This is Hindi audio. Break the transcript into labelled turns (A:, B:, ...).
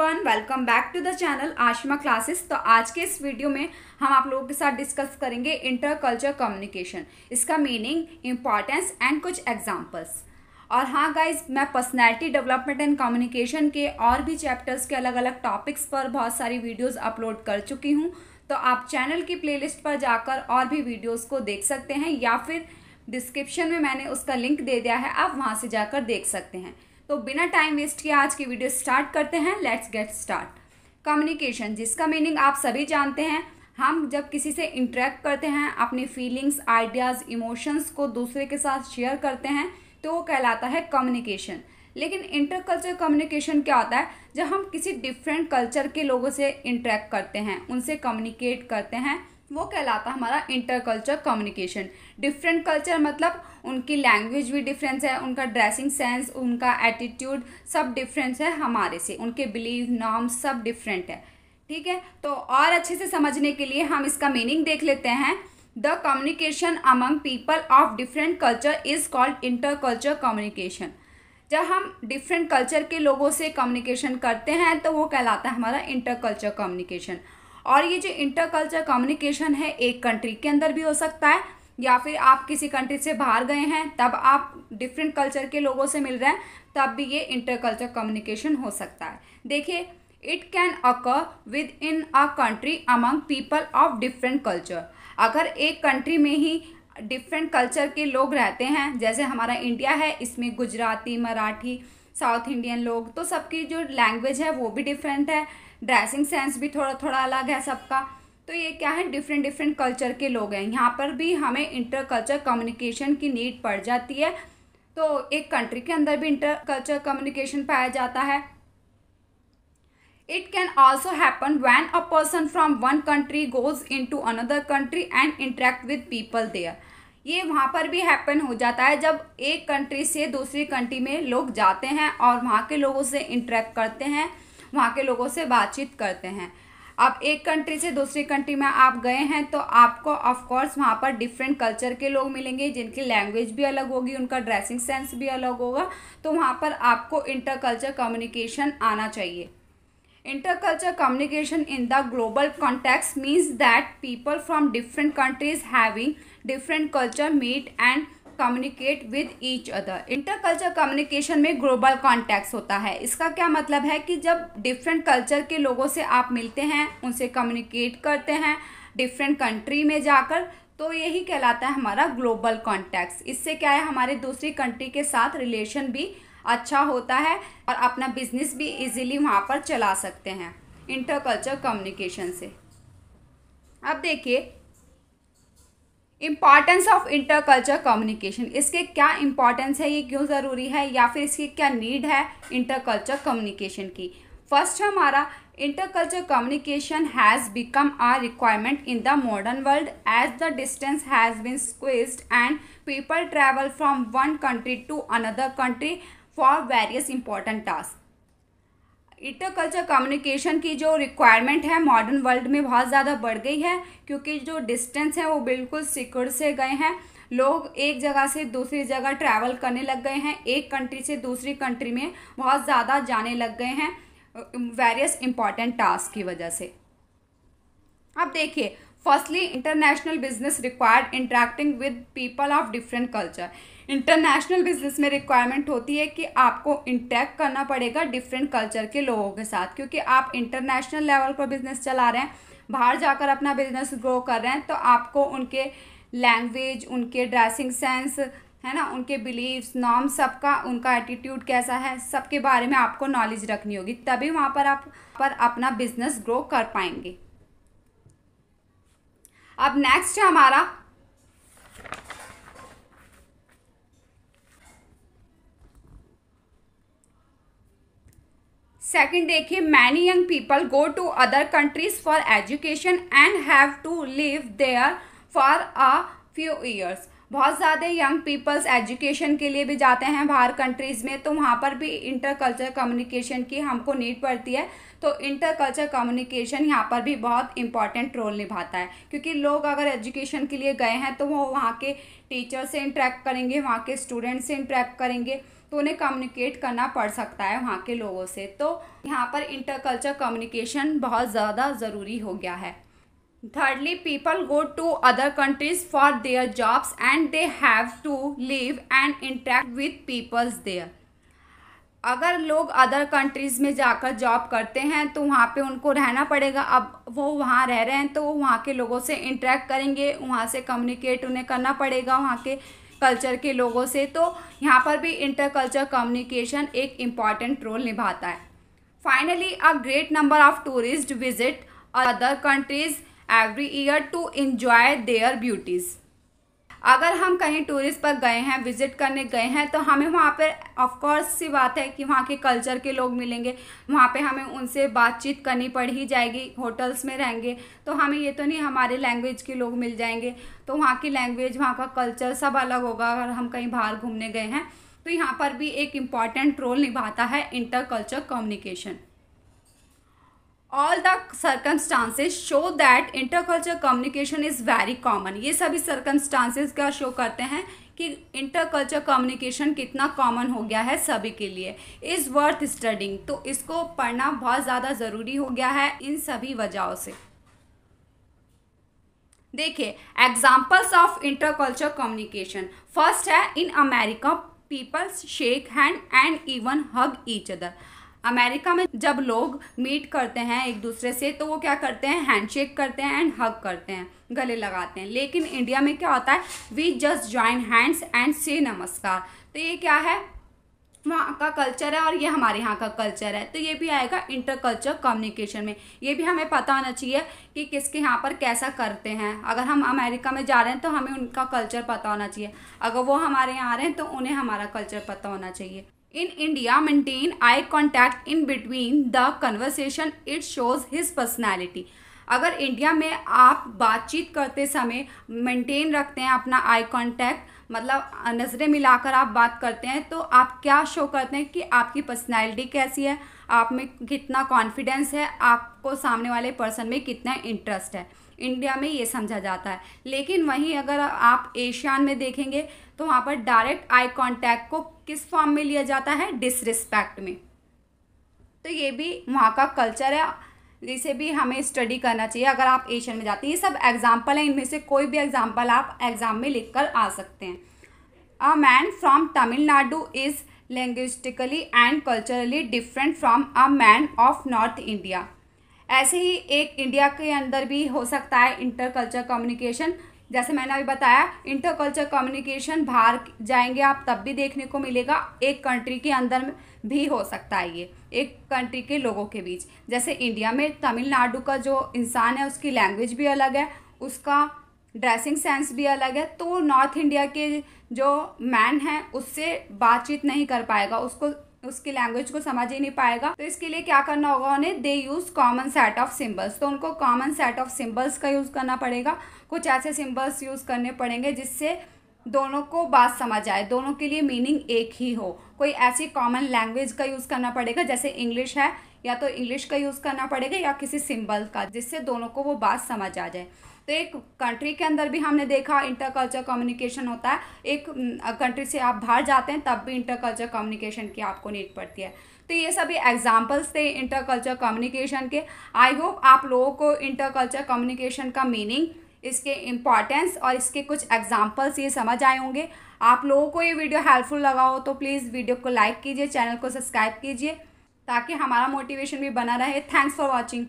A: everyone welcome back to the channel Ashma classes तो आज के इस वीडियो में हम आप लोगों के साथ डिस्कस करेंगे इंटर कल्चर कम्युनिकेशन इसका मीनिंग इम्पॉर्टेंस एंड कुछ एग्जांपल्स और हाँ गाइज मैं पर्सनैलिटी डेवलपमेंट एंड कम्युनिकेशन के और भी चैप्टर्स के अलग अलग टॉपिक्स पर बहुत सारी वीडियोज़ अपलोड कर चुकी हूँ तो आप चैनल की प्लेलिस्ट पर जाकर और भी वीडियोज़ को देख सकते हैं या फिर डिस्क्रिप्शन में मैंने उसका लिंक दे दिया है आप वहाँ से जाकर देख सकते हैं तो बिना टाइम वेस्ट किए आज की वीडियो स्टार्ट करते हैं लेट्स गेट स्टार्ट कम्युनिकेशन जिसका मीनिंग आप सभी जानते हैं हम जब किसी से इंटरेक्ट करते हैं अपनी फीलिंग्स आइडियाज़ इमोशंस को दूसरे के साथ शेयर करते हैं तो वो कहलाता है कम्युनिकेशन लेकिन इंटरकल्चर कम्युनिकेशन क्या होता है जब हम किसी डिफरेंट कल्चर के लोगों से इंटरेक्ट करते हैं उनसे कम्युनिकेट करते हैं वो कहलाता हमारा inter culture communication different culture मतलब उनकी लैंग्वेज भी डिफरेंस है उनका ड्रेसिंग सेंस उनका एटीट्यूड सब डिफरेंस है हमारे से उनके बिलीव नॉर्म सब डिफरेंट है ठीक है तो और अच्छे से समझने के लिए हम इसका मीनिंग देख लेते हैं the communication among people of different culture is called inter culture communication जब हम डिफरेंट कल्चर के लोगों से कम्युनिकेशन करते हैं तो वो कहलाता है हमारा इंटर कल्चर कम्युनिकेशन और ये जो इंटर कल्चर कम्युनिकेशन है एक कंट्री के अंदर भी हो सकता है या फिर आप किसी कंट्री से बाहर गए हैं तब आप डिफरेंट कल्चर के लोगों से मिल रहे हैं तब भी ये इंटर कल्चर कम्युनिकेशन हो सकता है देखिए it can occur within a country among people of different culture अगर एक कंट्री में ही डिफरेंट कल्चर के लोग रहते हैं जैसे हमारा इंडिया है इसमें गुजराती मराठी साउथ इंडियन लोग तो सबकी जो लैंग्वेज है वो भी डिफरेंट है ड्रेसिंग सेंस भी थोड़ा थोड़ा अलग है सबका तो ये क्या है डिफरेंट डिफरेंट कल्चर के लोग हैं यहाँ पर भी हमें इंटर कल्चर कम्युनिकेशन की नीड पड़ जाती है तो एक कंट्री के अंदर भी इंटर कल्चर कम्युनिकेशन पाया जाता है it can also happen when a person from one country goes into another country and interact with people there ये वहाँ पर भी हैपन हो जाता है जब एक कंट्री से दूसरी कंट्री में लोग जाते हैं और वहाँ के लोगों से इंटरेक्ट करते हैं वहाँ के लोगों से बातचीत करते हैं आप एक कंट्री से दूसरी कंट्री में आप गए हैं तो आपको ऑफकोर्स वहाँ पर डिफरेंट कल्चर के लोग मिलेंगे जिनकी लैंग्वेज भी अलग होगी उनका ड्रेसिंग सेंस भी अलग होगा तो वहाँ पर आपको इंटर कल्चर कम्युनिकेशन आना चाहिए culture communication in the global context means that people from different countries having different culture meet and communicate with each other interculture communication में ग्लोबल कॉन्टैक्ट होता है इसका क्या मतलब है कि जब डिफरेंट कल्चर के लोगों से आप मिलते हैं उनसे कम्युनिकेट करते हैं डिफरेंट कंट्री में जाकर तो यही कहलाता है हमारा ग्लोबल कॉन्टैक्ट इससे क्या है हमारे दूसरी कंट्री के साथ रिलेशन भी अच्छा होता है और अपना बिजनेस भी इजीली वहाँ पर चला सकते हैं इंटरकल्चर कम्युनिकेशन से अब देखिए importance of inter culture communication इसके क्या इम्पॉर्टेंस है ये क्यों ज़रूरी है या फिर इसकी क्या नीड है इंटर कल्चर कम्युनिकेशन की फर्स्ट हमारा inter culture communication has become a requirement in the modern world as the distance has been squeezed and people travel from one country to another country for various important task interculture communication की जो रिक्वायरमेंट है मॉडर्न वर्ल्ड में बहुत ज़्यादा बढ़ गई है क्योंकि जो डिस्टेंस है वो बिल्कुल सिकुड़ से गए हैं लोग एक जगह से दूसरी जगह ट्रैवल करने लग गए हैं एक कंट्री से दूसरी कंट्री में बहुत ज़्यादा जाने लग गए हैं वेरियस इंपॉर्टेंट टास्क की वजह से अब देखिए firstly international business required interacting with people of different culture international business में रिक्वायरमेंट होती है कि आपको इंटैक्ट करना पड़ेगा डिफरेंट कल्चर के लोगों के साथ क्योंकि आप इंटरनेशनल लेवल पर बिजनेस चला रहे हैं बाहर जाकर अपना बिजनेस ग्रो कर रहे हैं तो आपको उनके लैंग्वेज उनके ड्रेसिंग सेंस है ना उनके बिलीव्स नॉर्म्स सबका उनका एटीट्यूड कैसा है सबके बारे में आपको नॉलेज रखनी होगी तभी वहाँ पर आप पर अपना बिजनेस ग्रो कर पाएंगे अब नेक्स्ट है हमारा सेकंड देखिए many young people go to other countries for education and have to live there for a few years बहुत ज़्यादा यंग पीपल्स एजुकेशन के लिए भी जाते हैं बाहर कंट्रीज़ में तो वहाँ पर भी इंटर कल्चर कम्युनिकेशन की हमको नीड पड़ती है तो इंटर कल्चर कम्युनिकेशन यहाँ पर भी बहुत इंपॉर्टेंट रोल निभाता है क्योंकि लोग अगर एजुकेशन के लिए गए हैं तो वो वहाँ के टीचर से इंट्रैक्ट करेंगे वहाँ के स्टूडेंट से इंट्रैक्ट करेंगे तो उन्हें कम्युनिकेट करना पड़ सकता है वहाँ के लोगों से तो यहाँ पर इंटर कल्चर कम्युनिकेशन बहुत ज़्यादा ज़रूरी हो गया है thirdly people go to other countries for their jobs and they have to live and interact with peoples there अगर लोग अदर कंट्रीज़ में जाकर जॉब करते हैं तो वहाँ पे उनको रहना पड़ेगा अब वो वहाँ रह रहे हैं तो वो वहाँ के लोगों से इंटरेक्ट करेंगे वहाँ से कम्युनिकेट उन्हें करना पड़ेगा वहाँ के कल्चर के लोगों से तो यहाँ पर भी इंटर कल्चर कम्युनिकेशन एक इम्पॉर्टेंट रोल निभाता है finally a great number of tourist visit other countries every year to enjoy their beauties अगर हम कहीं टूरिस्ट पर गए हैं विजिट करने गए हैं तो हमें वहाँ पर ऑफकोर्स सी बात है कि वहाँ के कल्चर के लोग मिलेंगे वहाँ पे हमें उनसे बातचीत करनी पड़ ही जाएगी होटल्स में रहेंगे तो हमें ये तो नहीं हमारे लैंग्वेज के लोग मिल जाएंगे तो वहाँ की लैंग्वेज वहाँ का कल्चर सब अलग होगा अगर हम कहीं बाहर घूमने गए हैं तो यहाँ पर भी एक इम्पॉर्टेंट रोल निभाता है inter culture communication all the circumstances show that interculture communication is very common ये सभी सर्कमस्टांसेस का शो करते हैं कि इंटरकल्चर कम्युनिकेशन कितना कॉमन हो गया है सभी के लिए इज़ वर्थ स्टडिंग तो इसको पढ़ना बहुत ज़्यादा ज़रूरी हो गया है इन सभी वजहों से देखिए examples of interculture communication first है in America peoples shake hand and even hug each other America में जब लोग मीट करते हैं एक दूसरे से तो वो क्या करते हैं हैंडशेक करते हैं एंड हग करते हैं गले लगाते हैं लेकिन इंडिया में क्या होता है we just join hands and say namaskar तो ये क्या है वहाँ का कल्चर है और ये हमारे यहाँ का कल्चर है तो ये भी आएगा इंटर कल्चर कम्युनिकेशन में ये भी हमें पता होना चाहिए कि किसके यहाँ पर कैसा करते हैं अगर हम अमेरिका में जा रहे हैं तो हमें उनका कल्चर पता होना चाहिए अगर वो हमारे यहाँ आ रहे हैं तो उन्हें हमारा कल्चर पता होना चाहिए in India maintain eye contact in between the conversation it shows his personality अगर इंडिया में आप बातचीत करते समय मेंटेन रखते हैं अपना आई कॉन्टैक्ट मतलब नज़रें मिलाकर आप बात करते हैं तो आप क्या शो करते हैं कि आपकी पर्सनैलिटी कैसी है आप में कितना कॉन्फिडेंस है आपको सामने वाले पर्सन में कितना इंटरेस्ट है इंडिया में ये समझा जाता है लेकिन वहीं अगर आप एशियान में देखेंगे तो वहाँ पर डायरेक्ट आई कॉन्टैक्ट को किस फॉर्म में लिया जाता है डिसरिस्पेक्ट में तो ये भी वहाँ का कल्चर है जिसे भी हमें स्टडी करना चाहिए अगर आप एशियन में जाते हैं ये सब एग्जाम्पल हैं इनमें से कोई भी एग्जाम्पल आप एग्जाम में लिख कर आ सकते हैं a man from Tamil Nadu is linguistically and culturally different from a man of North India ऐसे ही एक इंडिया के अंदर भी हो सकता है इंटर कल्चर कम्युनिकेशन जैसे मैंने अभी बताया इंटर कल्चर कम्युनिकेशन बाहर जाएंगे आप तब भी देखने को मिलेगा एक कंट्री के अंदर भी हो सकता है ये एक कंट्री के लोगों के बीच जैसे इंडिया में तमिलनाडु का जो इंसान है उसकी लैंग्वेज भी अलग है उसका ड्रेसिंग सेंस भी अलग है तो नॉर्थ इंडिया के जो मैन है उससे बातचीत नहीं कर पाएगा उसको उसकी लैंग्वेज को समझ ही नहीं पाएगा तो इसके लिए क्या करना होगा उन्हें they use common set of symbols तो उनको कॉमन सेट ऑफ सिम्बल्स का यूज़ करना पड़ेगा कुछ ऐसे सिम्बल्स यूज़ करने पड़ेंगे जिससे दोनों को बात समझ आए दोनों के लिए मीनिंग एक ही हो कोई ऐसी कॉमन लैंग्वेज का यूज़ करना पड़ेगा जैसे इंग्लिश है या तो इंग्लिश का यूज़ करना पड़ेगा या किसी सिंबल का जिससे दोनों को वो बात समझ आ जाए तो एक कंट्री के अंदर भी हमने देखा इंटर कल्चर कम्युनिकेशन होता है एक कंट्री हम्म, से आप बाहर जाते हैं तब भी इंटर कल्चर कम्युनिकेशन की आपको नीड पड़ती है तो ये सभी एग्जाम्पल्स थे इंटर कल्चर कम्युनिकेशन के आई होप आप लोगों को इंटर कल्चर कम्युनिकेशन का मीनिंग इसके इम्पॉर्टेंस और इसके कुछ एग्जाम्पल्स ये समझ आए होंगे आप लोगों को ये वीडियो हेल्पफुल लगा हो तो प्लीज़ वीडियो को लाइक कीजिए चैनल को सब्सक्राइब कीजिए ताकि हमारा मोटिवेशन भी बना रहे थैंक्स फॉर वॉचिंग